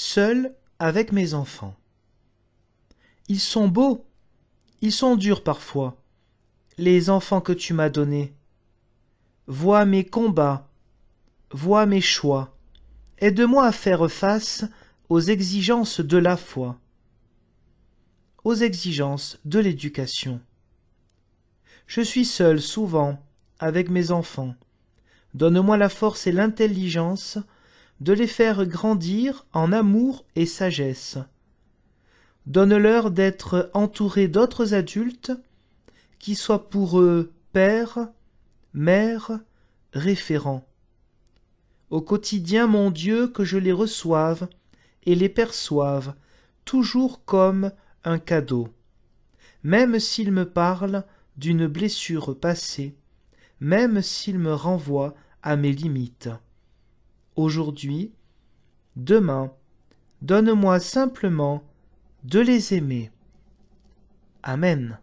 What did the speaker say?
seul avec mes enfants. Ils sont beaux, ils sont durs parfois, les enfants que tu m'as donnés. Vois mes combats, vois mes choix, aide-moi à faire face aux exigences de la foi, aux exigences de l'éducation. Je suis seul souvent avec mes enfants. Donne-moi la force et l'intelligence de les faire grandir en amour et sagesse. Donne-leur d'être entourés d'autres adultes qui soient pour eux pères, mères, référents. Au quotidien, mon Dieu, que je les reçoive et les perçoive toujours comme un cadeau, même s'ils me parlent d'une blessure passée, même s'ils me renvoient à mes limites aujourd'hui, demain, donne-moi simplement de les aimer. Amen.